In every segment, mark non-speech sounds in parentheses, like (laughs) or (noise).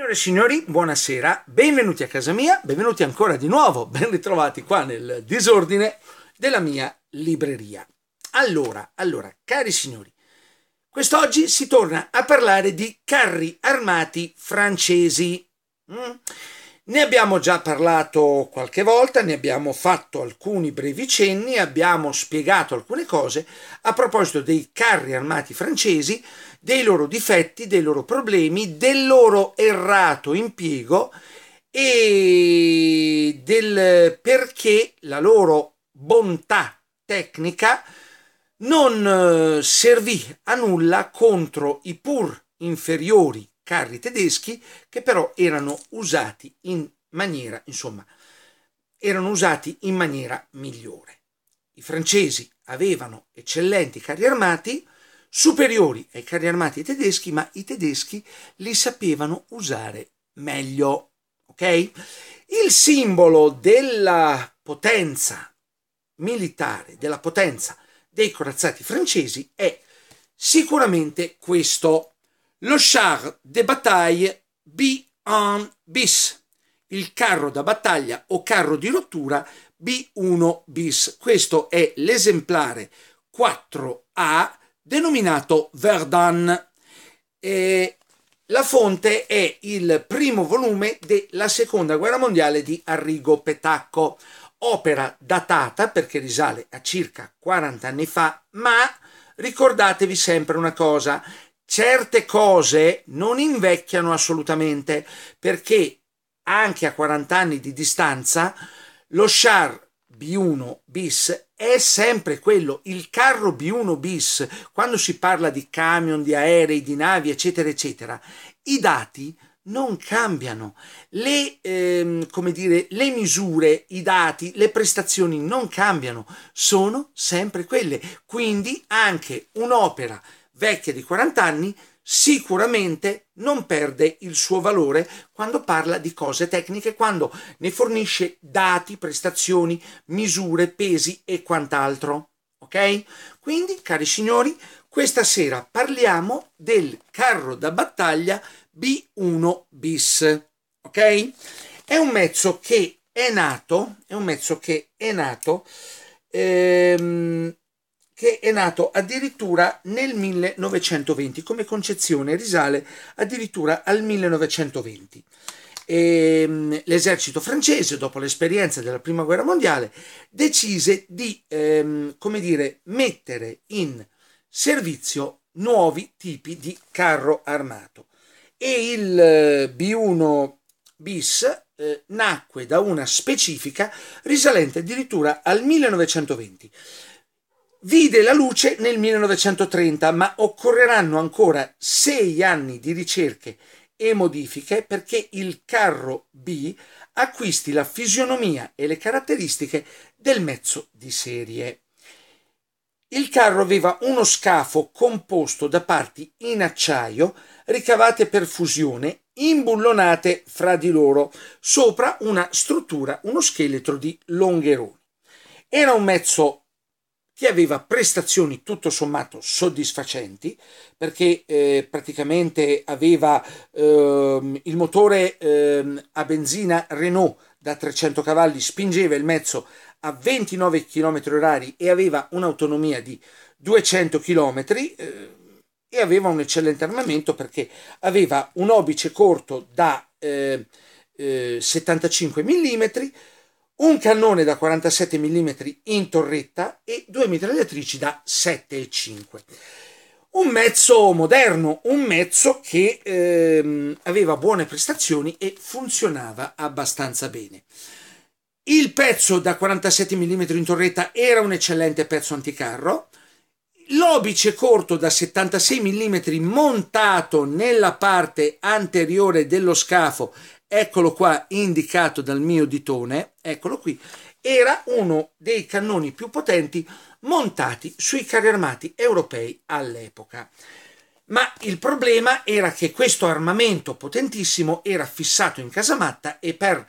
Signore e signori, buonasera, benvenuti a casa mia, benvenuti ancora di nuovo, ben ritrovati qua nel disordine della mia libreria. Allora, allora, cari signori, quest'oggi si torna a parlare di carri armati francesi. Mm. Ne abbiamo già parlato qualche volta, ne abbiamo fatto alcuni brevi cenni, abbiamo spiegato alcune cose a proposito dei carri armati francesi, dei loro difetti, dei loro problemi, del loro errato impiego e del perché la loro bontà tecnica non eh, servì a nulla contro i pur inferiori carri tedeschi che però erano usati in maniera, insomma, erano usati in maniera migliore. I francesi avevano eccellenti carri armati, superiori ai carri armati tedeschi, ma i tedeschi li sapevano usare meglio. Okay? Il simbolo della potenza militare, della potenza dei corazzati francesi è sicuramente questo, lo char de bataille B1 bis, il carro da battaglia o carro di rottura B1 bis. Questo è l'esemplare 4A denominato Verdun. E la fonte è il primo volume della Seconda Guerra Mondiale di Arrigo Petacco, opera datata perché risale a circa 40 anni fa, ma ricordatevi sempre una cosa, certe cose non invecchiano assolutamente perché anche a 40 anni di distanza lo char B1 bis è sempre quello, il carro B1 bis, quando si parla di camion, di aerei, di navi, eccetera, eccetera, i dati non cambiano, le, ehm, come dire, le misure, i dati, le prestazioni non cambiano, sono sempre quelle. Quindi anche un'opera vecchia di 40 anni sicuramente non perde il suo valore quando parla di cose tecniche, quando ne fornisce dati, prestazioni, misure, pesi e quant'altro. Ok? Quindi, cari signori, questa sera parliamo del carro da battaglia B1 bis. Ok? È un mezzo che è nato, è un mezzo che è nato ehm, che è nato addirittura nel 1920, come concezione risale addirittura al 1920. E, ehm, l'esercito francese, dopo l'esperienza della Prima Guerra Mondiale, decise di ehm, come dire, mettere in servizio nuovi tipi di carro armato e il eh, B1 bis eh, nacque da una specifica risalente addirittura al 1920 vide la luce nel 1930, ma occorreranno ancora sei anni di ricerche e modifiche perché il carro B acquisti la fisionomia e le caratteristiche del mezzo di serie. Il carro aveva uno scafo composto da parti in acciaio ricavate per fusione, imbullonate fra di loro, sopra una struttura, uno scheletro di longheroni. Era un mezzo che aveva prestazioni tutto sommato soddisfacenti perché eh, praticamente aveva ehm, il motore ehm, a benzina Renault da 300 cavalli, spingeva il mezzo a 29 km/h e aveva un'autonomia di 200 km eh, e aveva un eccellente armamento perché aveva un obice corto da eh, 75 eh, mm un cannone da 47 mm in torretta e due mitragliatrici da 7,5. Un mezzo moderno, un mezzo che ehm, aveva buone prestazioni e funzionava abbastanza bene. Il pezzo da 47 mm in torretta era un eccellente pezzo anticarro. L'obice corto da 76 mm montato nella parte anteriore dello scafo eccolo qua indicato dal mio ditone, eccolo qui, era uno dei cannoni più potenti montati sui carri armati europei all'epoca. Ma il problema era che questo armamento potentissimo era fissato in casamatta e per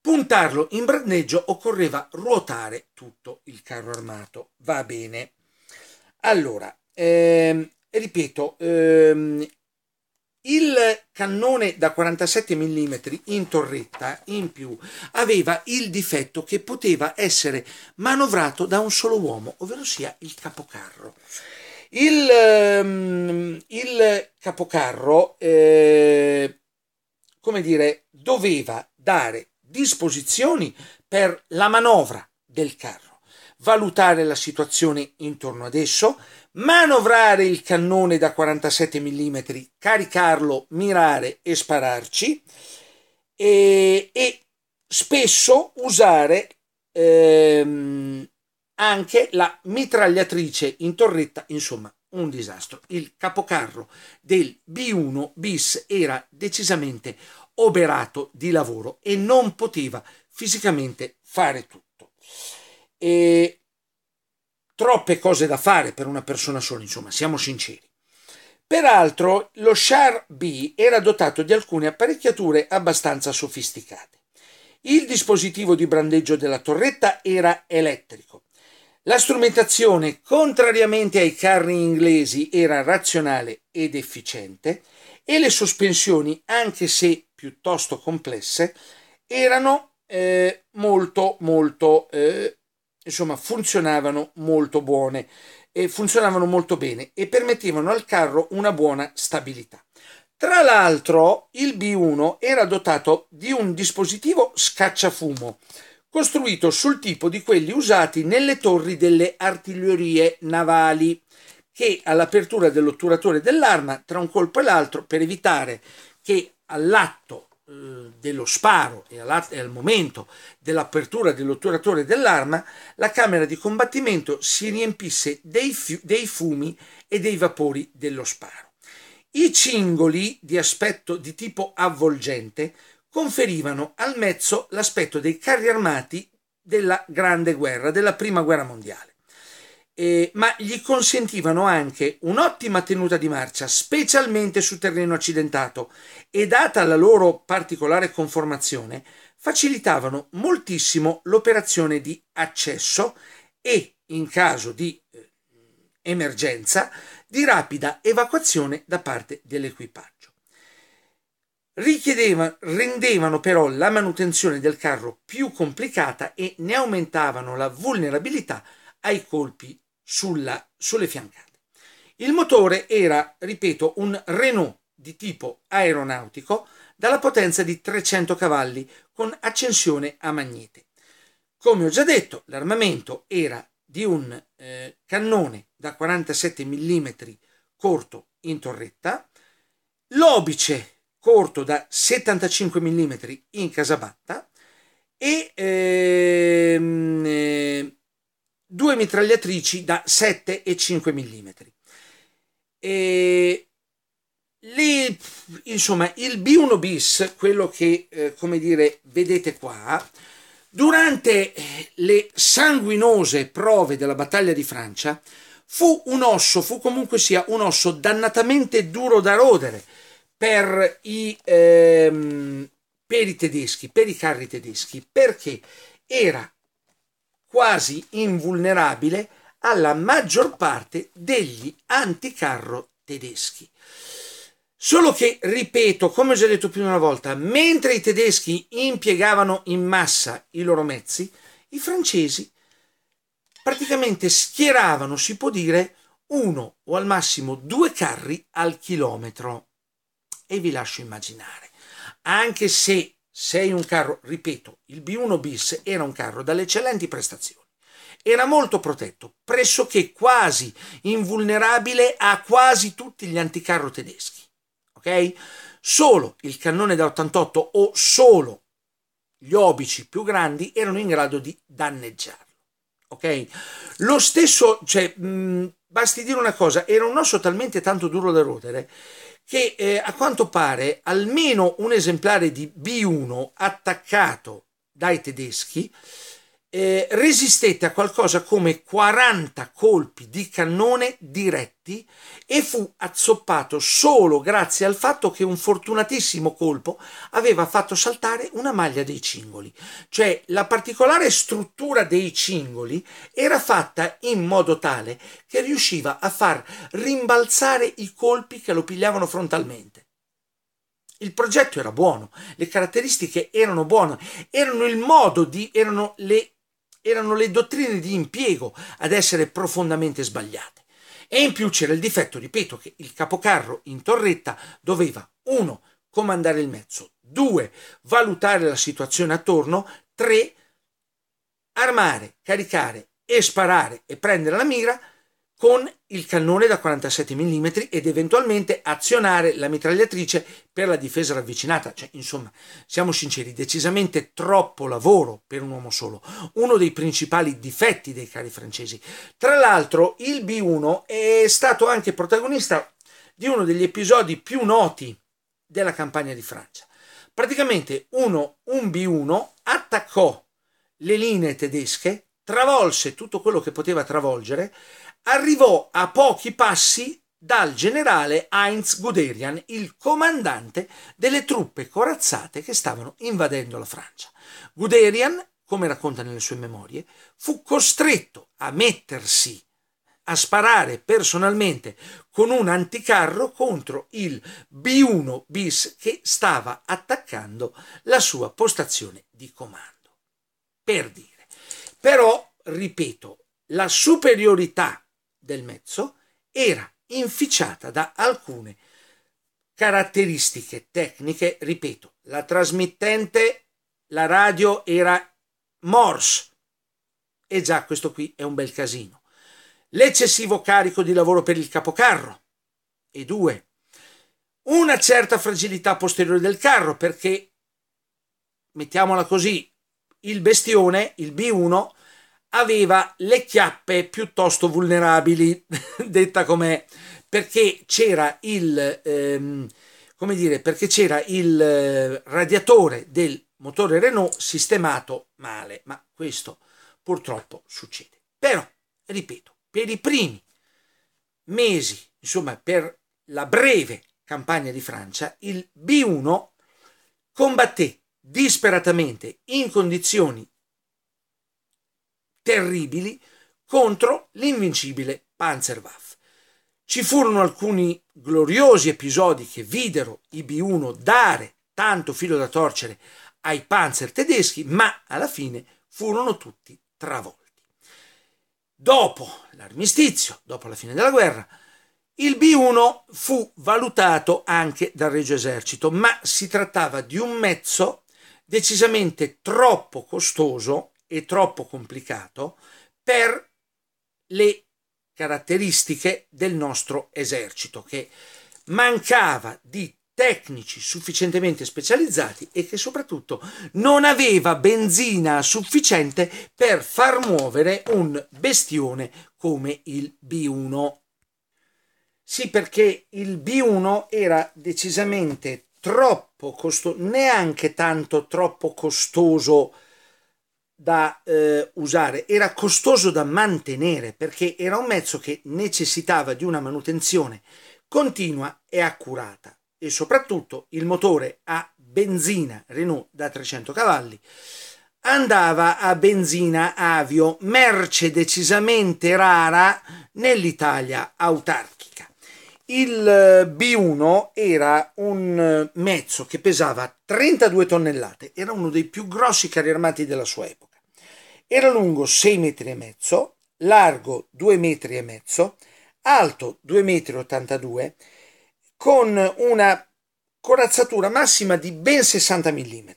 puntarlo in brandeggio occorreva ruotare tutto il carro armato. Va bene. Allora, ehm, ripeto, ehm, il cannone da 47 mm in torretta in più aveva il difetto che poteva essere manovrato da un solo uomo, ovvero sia il capocarro. Il, ehm, il capocarro, eh, come dire, doveva dare disposizioni per la manovra del carro valutare la situazione intorno ad esso, manovrare il cannone da 47 mm, caricarlo, mirare e spararci e, e spesso usare ehm, anche la mitragliatrice in torretta, insomma un disastro. Il capocarro del B1 bis era decisamente oberato di lavoro e non poteva fisicamente fare tutto e troppe cose da fare per una persona sola, insomma, siamo sinceri. Peraltro lo Char B era dotato di alcune apparecchiature abbastanza sofisticate. Il dispositivo di brandeggio della torretta era elettrico. La strumentazione, contrariamente ai carri inglesi, era razionale ed efficiente e le sospensioni, anche se piuttosto complesse, erano eh, molto molto eh, insomma funzionavano molto buone e funzionavano molto bene e permettevano al carro una buona stabilità. Tra l'altro il B1 era dotato di un dispositivo scacciafumo costruito sul tipo di quelli usati nelle torri delle artiglierie navali che all'apertura dell'otturatore dell'arma tra un colpo e l'altro per evitare che all'atto dello sparo e, e al momento dell'apertura dell'otturatore dell'arma, la camera di combattimento si riempisse dei, fiu- dei fumi e dei vapori dello sparo. I cingoli di aspetto di tipo avvolgente conferivano al mezzo l'aspetto dei carri armati della Grande Guerra, della Prima Guerra Mondiale eh, ma gli consentivano anche un'ottima tenuta di marcia, specialmente su terreno accidentato, e data la loro particolare conformazione, facilitavano moltissimo l'operazione di accesso e, in caso di eh, emergenza, di rapida evacuazione da parte dell'equipaggio rendevano però la manutenzione del carro più complicata e ne aumentavano la vulnerabilità ai colpi sulla, sulle fiancate. Il motore era, ripeto, un Renault di tipo aeronautico dalla potenza di 300 cavalli con accensione a magnete. Come ho già detto, l'armamento era di un eh, cannone da 47 mm corto in torretta, l'obice corto da 75 mm in casabatta e ehm, eh, due mitragliatrici da 7 e 5 mm. E le, insomma, il B1 bis, quello che eh, come dire, vedete qua, durante eh, le sanguinose prove della battaglia di Francia, fu un osso, fu comunque sia un osso dannatamente duro da rodere per i, ehm, per i tedeschi, per i carri tedeschi, perché era quasi invulnerabile alla maggior parte degli anticarro tedeschi. Solo che, ripeto, come ho già detto più di una volta, mentre i tedeschi impiegavano in massa i loro mezzi, i francesi praticamente schieravano, si può dire, uno o al massimo due carri al chilometro. E vi lascio immaginare, anche se sei un carro, ripeto, il B1 bis era un carro dalle eccellenti prestazioni, era molto protetto, pressoché quasi invulnerabile a quasi tutti gli anticarro tedeschi, ok? Solo il cannone da 88 o solo gli obici più grandi erano in grado di danneggiarlo. Ok? Lo stesso, cioè, mh, basti dire una cosa, era un osso talmente tanto duro da rodere che eh, a quanto pare almeno un esemplare di B1 attaccato dai tedeschi eh, resistette a qualcosa come 40 colpi di cannone diretti e fu azzoppato solo grazie al fatto che un fortunatissimo colpo aveva fatto saltare una maglia dei cingoli. Cioè la particolare struttura dei cingoli era fatta in modo tale che riusciva a far rimbalzare i colpi che lo pigliavano frontalmente. Il progetto era buono, le caratteristiche erano buone, erano il modo di, erano le erano le dottrine di impiego ad essere profondamente sbagliate. E in più c'era il difetto, ripeto, che il capocarro in torretta doveva 1. comandare il mezzo, 2. valutare la situazione attorno, 3. armare, caricare e sparare e prendere la mira, con il cannone da 47 mm ed eventualmente azionare la mitragliatrice per la difesa ravvicinata. Cioè, insomma, siamo sinceri, decisamente troppo lavoro per un uomo solo, uno dei principali difetti dei cari francesi. Tra l'altro, il B1 è stato anche protagonista di uno degli episodi più noti della campagna di Francia. Praticamente uno, un B1 attaccò le linee tedesche, travolse tutto quello che poteva travolgere, arrivò a pochi passi dal generale Heinz Guderian, il comandante delle truppe corazzate che stavano invadendo la Francia. Guderian, come racconta nelle sue memorie, fu costretto a mettersi a sparare personalmente con un anticarro contro il B1 bis che stava attaccando la sua postazione di comando. Per dire. Però, ripeto, la superiorità del mezzo era inficiata da alcune caratteristiche tecniche, ripeto, la trasmittente, la radio era Morse e già questo qui è un bel casino. L'eccessivo carico di lavoro per il capocarro e due, una certa fragilità posteriore del carro perché, mettiamola così, il bestione, il B1, aveva le chiappe piuttosto vulnerabili, (laughs) detta com'è, perché c'era il, ehm, come dire, perché c'era il eh, radiatore del motore Renault sistemato male, ma questo purtroppo succede. Però, ripeto, per i primi mesi, insomma per la breve campagna di Francia, il B1 combatté disperatamente in condizioni terribili contro l'invincibile Panzerwaffe. Ci furono alcuni gloriosi episodi che videro i B1 dare tanto filo da torcere ai panzer tedeschi, ma alla fine furono tutti travolti. Dopo l'armistizio, dopo la fine della guerra, il B1 fu valutato anche dal Regio Esercito, ma si trattava di un mezzo decisamente troppo costoso e troppo complicato per le caratteristiche del nostro esercito che mancava di tecnici sufficientemente specializzati e che soprattutto non aveva benzina sufficiente per far muovere un bestione come il B1. Sì, perché il B1 era decisamente troppo costoso, neanche tanto troppo costoso da eh, usare, era costoso da mantenere perché era un mezzo che necessitava di una manutenzione continua e accurata e soprattutto il motore a benzina Renault da 300 cavalli andava a benzina avio, merce decisamente rara nell'Italia autarchica. Il eh, B1 era un eh, mezzo che pesava 32 tonnellate, era uno dei più grossi carri armati della sua epoca era lungo 6 metri e mezzo, largo 2 metri e mezzo, alto 2,82 metri, con una corazzatura massima di ben 60 mm.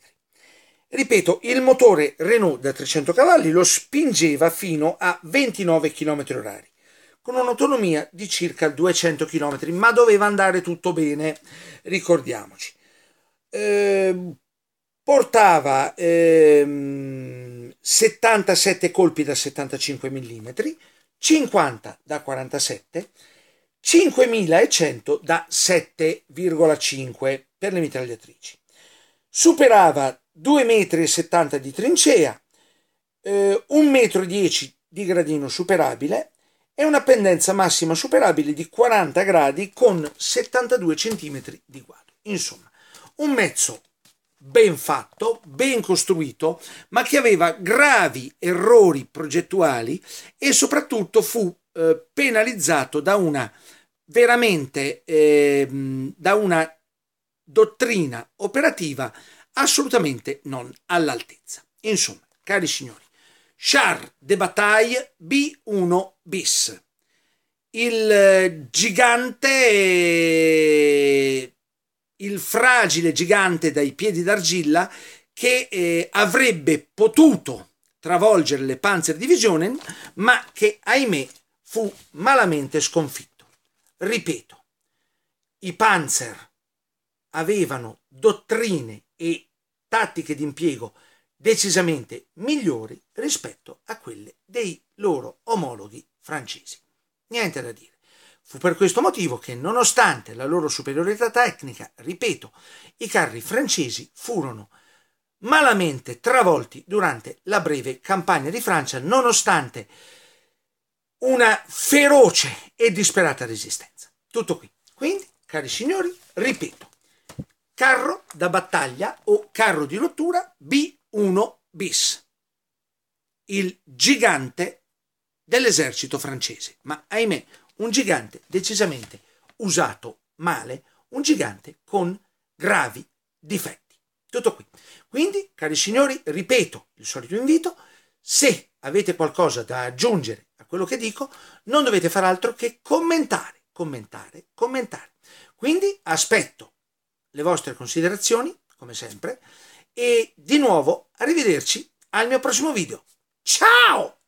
Ripeto, il motore Renault da 300 cavalli lo spingeva fino a 29 km/h, con un'autonomia di circa 200 km, ma doveva andare tutto bene, ricordiamoci. Eh, portava ehm, 77 colpi da 75 mm, 50 da 47, 5100 da 7,5 per le mitragliatrici. Superava 2,70 m di trincea, eh, 1,10 m di gradino superabile e una pendenza massima superabile di 40 gradi con 72 cm di guado. Insomma, un mezzo ben fatto, ben costruito, ma che aveva gravi errori progettuali e soprattutto fu eh, penalizzato da una veramente eh, da una dottrina operativa assolutamente non all'altezza. Insomma, cari signori, Char de Bataille B1 bis. Il gigante il fragile gigante dai piedi d'argilla che eh, avrebbe potuto travolgere le Panzer Division, ma che ahimè fu malamente sconfitto. Ripeto, i Panzer avevano dottrine e tattiche di impiego decisamente migliori rispetto a quelle dei loro omologhi francesi. Niente da dire. Fu per questo motivo che, nonostante la loro superiorità tecnica, ripeto, i carri francesi furono malamente travolti durante la breve campagna di Francia, nonostante una feroce e disperata resistenza. Tutto qui. Quindi, cari signori, ripeto, carro da battaglia o carro di rottura B1 bis, il gigante dell'esercito francese. Ma ahimè, un gigante decisamente usato male, un gigante con gravi difetti. Tutto qui. Quindi, cari signori, ripeto il solito invito, se avete qualcosa da aggiungere a quello che dico, non dovete far altro che commentare, commentare, commentare. Quindi aspetto le vostre considerazioni, come sempre, e di nuovo arrivederci al mio prossimo video. Ciao!